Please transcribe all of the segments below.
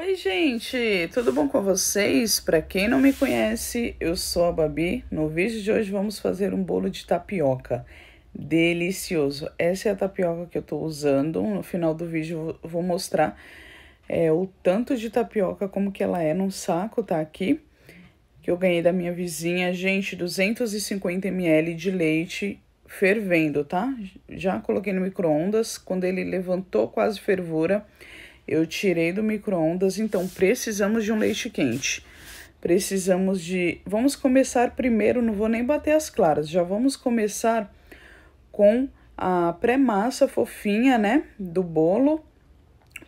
Oi, gente, tudo bom com vocês? Para quem não me conhece, eu sou a Babi. No vídeo de hoje vamos fazer um bolo de tapioca. Delicioso! Essa é a tapioca que eu estou usando. No final do vídeo eu vou mostrar é, o tanto de tapioca, como que ela é num saco, tá aqui. Que eu ganhei da minha vizinha. Gente, 250 ml de leite fervendo, tá? Já coloquei no micro-ondas. Quando ele levantou quase fervura... Eu tirei do micro-ondas, então precisamos de um leite quente. Precisamos de. Vamos começar primeiro, não vou nem bater as claras, já vamos começar com a pré-massa fofinha, né? Do bolo.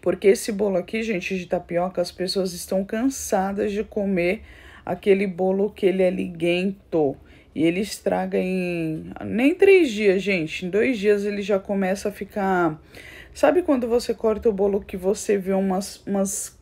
Porque esse bolo aqui, gente, de tapioca, as pessoas estão cansadas de comer aquele bolo que ele é liguento e ele estraga em nem três dias, gente. Em dois dias ele já começa a ficar. Sabe quando você corta o bolo que você vê umas. umas...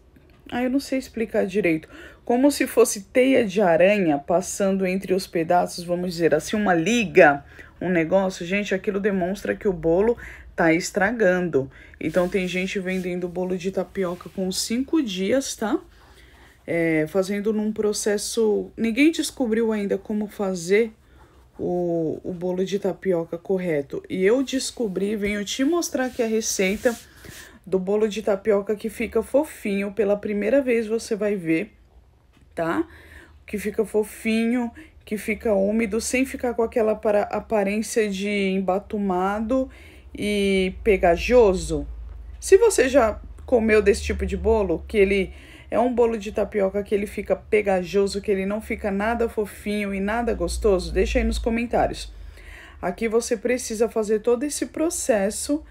Ah, eu não sei explicar direito. Como se fosse teia de aranha passando entre os pedaços, vamos dizer assim, uma liga, um negócio. Gente, aquilo demonstra que o bolo tá estragando. Então tem gente vendendo bolo de tapioca com cinco dias, tá? é, fazendo num processo. Ninguém descobriu ainda como fazer o, o bolo de tapioca correto. E eu descobri, venho te mostrar aqui a receita do bolo de tapioca que fica fofinho. Pela primeira vez você vai ver, tá? Que fica fofinho, que fica úmido, sem ficar com aquela aparência de embatumado e pegajoso. Se você já comeu desse tipo de bolo, que ele é um bolo de tapioca que ele fica pegajoso, que ele não fica nada fofinho e nada gostoso? Deixa aí nos comentários. Aqui você precisa fazer todo esse processo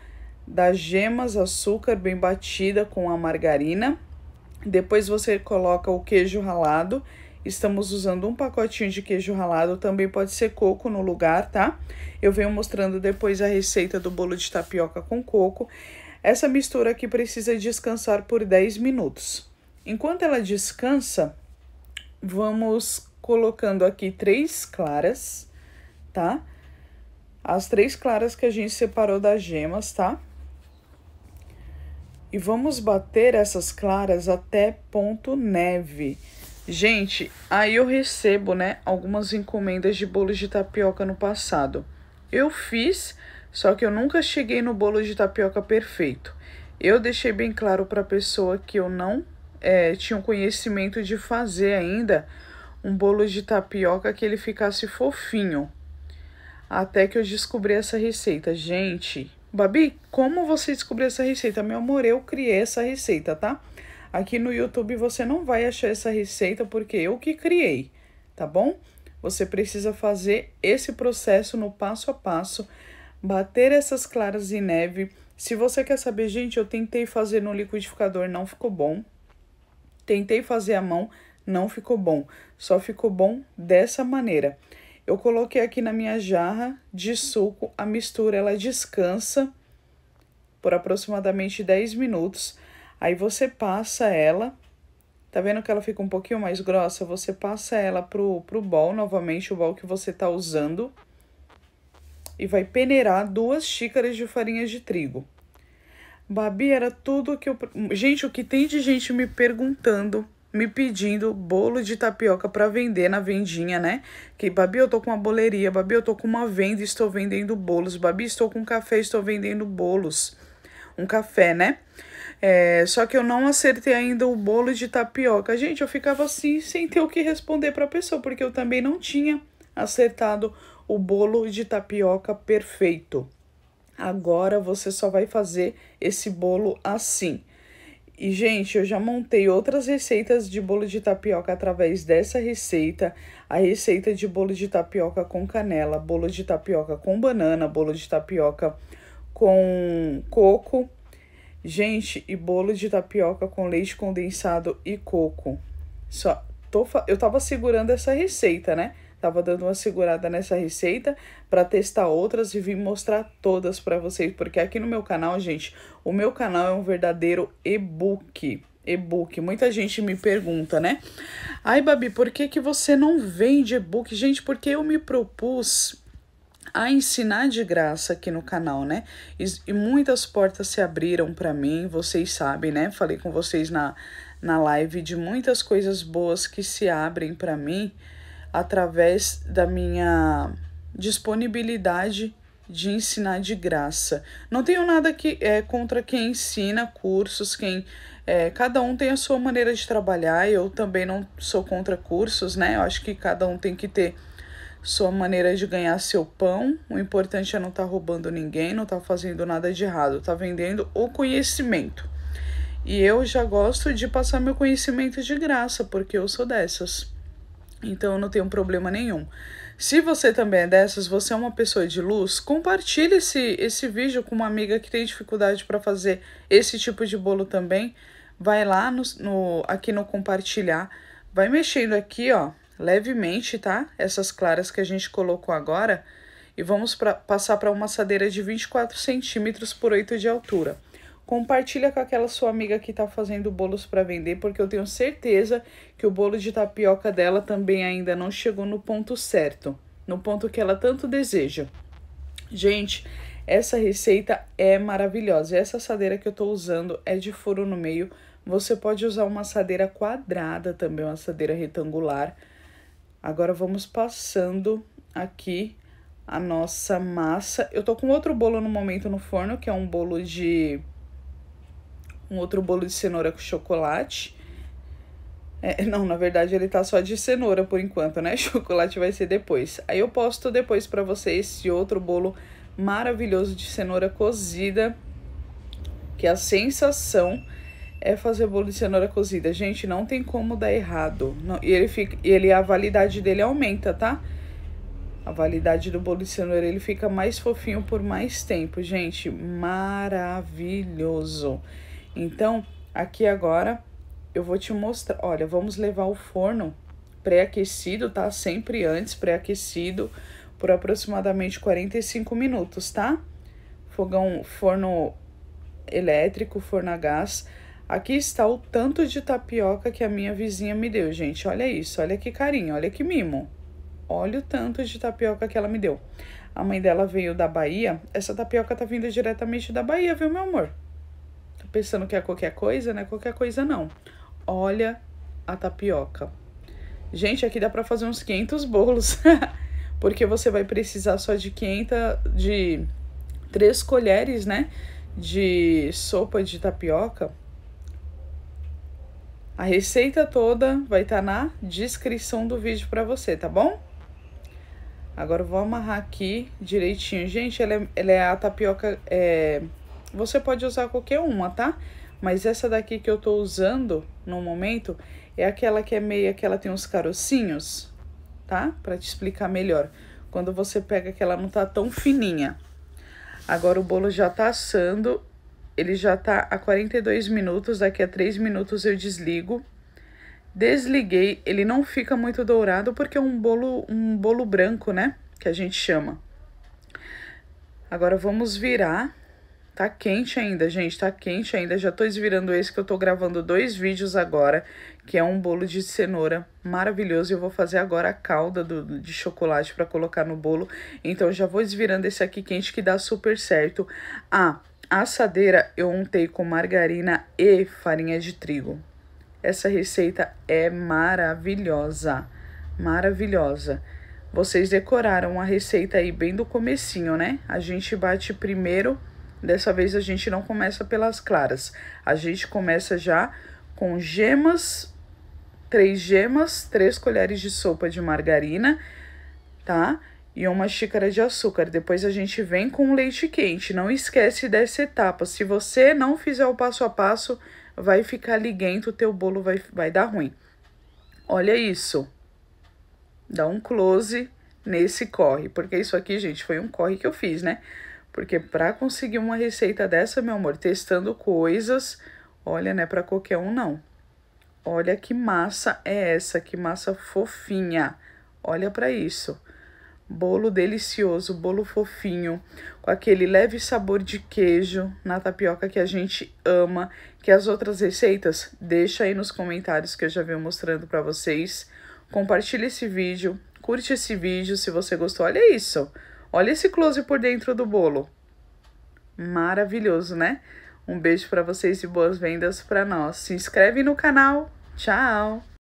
das gemas, açúcar bem batida com a margarina. Depois você coloca o queijo ralado. Estamos usando um pacotinho de queijo ralado, também pode ser coco no lugar, tá? Eu venho mostrando depois a receita do bolo de tapioca com coco. Essa mistura aqui precisa descansar por 10 minutos. Enquanto ela descansa, vamos colocando aqui três claras, tá? As três claras que a gente separou das gemas, tá? E vamos bater essas claras até ponto neve. Gente, aí eu recebo, né, algumas encomendas de bolos de tapioca no passado. Eu fiz, só que eu nunca cheguei no bolo de tapioca perfeito. Eu deixei bem claro para a pessoa que eu não é, tinham conhecimento de fazer ainda um bolo de tapioca que ele ficasse fofinho. Até que eu descobri essa receita. Gente, Babi, como você descobriu essa receita? Meu amor, eu criei essa receita, tá? Aqui no YouTube você não vai achar essa receita porque eu que criei, tá bom? Você precisa fazer esse processo no passo a passo, bater essas claras em neve. Se você quer saber, gente, eu tentei fazer no liquidificador, não ficou bom, Tentei fazer à mão, não ficou bom. Só ficou bom dessa maneira. Eu coloquei aqui na minha jarra de suco, a mistura ela descansa por aproximadamente 10 minutos. Aí você passa ela, tá vendo que ela fica um pouquinho mais grossa? Você passa ela pro, pro bol, novamente o bol que você tá usando. E vai peneirar duas xícaras de farinha de trigo. Babi era tudo que eu. Gente, o que tem de gente me perguntando, me pedindo bolo de tapioca para vender na vendinha, né? Que Babi, eu tô com uma boleria, Babi, eu tô com uma venda, estou vendendo bolos, Babi, estou com um café, estou vendendo bolos. Um café, né? É, só que eu não acertei ainda o bolo de tapioca. Gente, eu ficava assim sem ter o que responder para a pessoa, porque eu também não tinha acertado o bolo de tapioca perfeito agora você só vai fazer esse bolo assim. E, gente, eu já montei outras receitas de bolo de tapioca através dessa receita. A receita de bolo de tapioca com canela, bolo de tapioca com banana, bolo de tapioca com coco. Gente, e bolo de tapioca com leite condensado e coco. Só tô, eu tava segurando essa receita, né? Tava dando uma segurada nessa receita para testar outras e vim mostrar todas para vocês, porque aqui no meu canal, gente, o meu canal é um verdadeiro e-book e-book. Muita gente me pergunta, né? Ai, Babi, por que, que você não vende e-book? Gente, porque eu me propus a ensinar de graça aqui no canal, né? E, e muitas portas se abriram para mim, vocês sabem, né? Falei com vocês na, na live de muitas coisas boas que se abrem para mim através da minha disponibilidade de ensinar de graça. Não tenho nada que é contra quem ensina cursos, quem é, cada um tem a sua maneira de trabalhar. Eu também não sou contra cursos, né? Eu acho que cada um tem que ter sua maneira de ganhar seu pão. O importante é não estar tá roubando ninguém, não estar tá fazendo nada de errado, tá vendendo o conhecimento. E eu já gosto de passar meu conhecimento de graça, porque eu sou dessas. Então não não um problema nenhum. Se você também é dessas, você é uma pessoa de luz, compartilhe esse, esse vídeo com uma amiga que tem dificuldade para fazer esse tipo de bolo também. Vai lá no, no, aqui no compartilhar, vai mexendo aqui, ó, levemente, tá? Essas claras que a gente colocou agora. E vamos pra, passar para uma assadeira de 24 centímetros por 8 de altura. Compartilha com aquela sua amiga que está fazendo bolos para vender, porque eu tenho certeza que o bolo de tapioca dela também ainda não chegou no ponto certo, no ponto que ela tanto deseja. Gente, essa receita é maravilhosa. Essa assadeira que eu estou usando é de furo no meio. Você pode usar uma assadeira quadrada também, uma assadeira retangular. Agora vamos passando aqui a nossa massa. Eu tô com outro bolo no momento no forno, que é um bolo de um outro bolo de cenoura com chocolate. É, não, na verdade ele tá só de cenoura por enquanto, né? Chocolate vai ser depois. Aí eu posto depois para vocês esse outro bolo maravilhoso de cenoura cozida, que a sensação é fazer bolo de cenoura cozida. Gente, não tem como dar errado. Não, e ele fica, e ele a validade dele aumenta, tá? A validade do bolo de cenoura, ele fica mais fofinho por mais tempo, gente. Maravilhoso. Então, aqui agora eu vou te mostrar. Olha, vamos levar o forno pré-aquecido, tá? Sempre antes pré-aquecido por aproximadamente 45 minutos, tá? Fogão, forno elétrico, forno a gás. Aqui está o tanto de tapioca que a minha vizinha me deu, gente. Olha isso, olha que carinho, olha que mimo. Olha o tanto de tapioca que ela me deu. A mãe dela veio da Bahia. Essa tapioca tá vindo diretamente da Bahia, viu, meu amor? pensando que é qualquer coisa, né? Qualquer coisa não. Olha a tapioca. Gente, aqui dá para fazer uns 500 bolos, porque você vai precisar só de 500 de 3 colheres, né, de sopa de tapioca. A receita toda vai estar tá na descrição do vídeo para você, tá bom? Agora eu vou amarrar aqui direitinho. Gente, ela é, ela é a tapioca é, você pode usar qualquer uma, tá? Mas essa daqui que eu tô usando no momento é aquela que é meia que ela tem uns carocinhos, tá? Para te explicar melhor. Quando você pega que ela não tá tão fininha. Agora o bolo já tá assando, ele já tá a 42 minutos, daqui a 3 minutos eu desligo. Desliguei, ele não fica muito dourado porque é um bolo, um bolo branco, né? Que a gente chama. Agora vamos virar Tá quente ainda, gente, tá quente ainda. Já tô esvirando esse que eu tô gravando dois vídeos agora, que é um bolo de cenoura maravilhoso. Eu vou fazer agora a calda do, de chocolate para colocar no bolo. Então já vou esvirando esse aqui quente que dá super certo. a assadeira eu untei com margarina e farinha de trigo. Essa receita é maravilhosa, maravilhosa. Vocês decoraram a receita aí bem do comecinho, né? A gente bate primeiro Dessa vez a gente não começa pelas claras, a gente começa já com gemas, três gemas, três colheres de sopa de margarina, tá? E uma xícara de açúcar. Depois a gente vem com leite quente. Não esquece dessa etapa. Se você não fizer o passo a passo, vai ficar liguento, o teu bolo vai, vai dar ruim. Olha isso. Dá um close nesse corre, porque isso aqui, gente, foi um corre que eu fiz, né? Porque para conseguir uma receita dessa, meu amor, testando coisas, olha, não é para qualquer um não. Olha que massa é essa, que massa fofinha. Olha para isso. Bolo delicioso, bolo fofinho, com aquele leve sabor de queijo na tapioca que a gente ama. Que as outras receitas, deixa aí nos comentários que eu já venho mostrando para vocês. Compartilha esse vídeo, curte esse vídeo se você gostou. Olha isso! Olha esse close por dentro do bolo. Maravilhoso, né? Um beijo para vocês e boas vendas para nós. Se inscreve no canal. Tchau!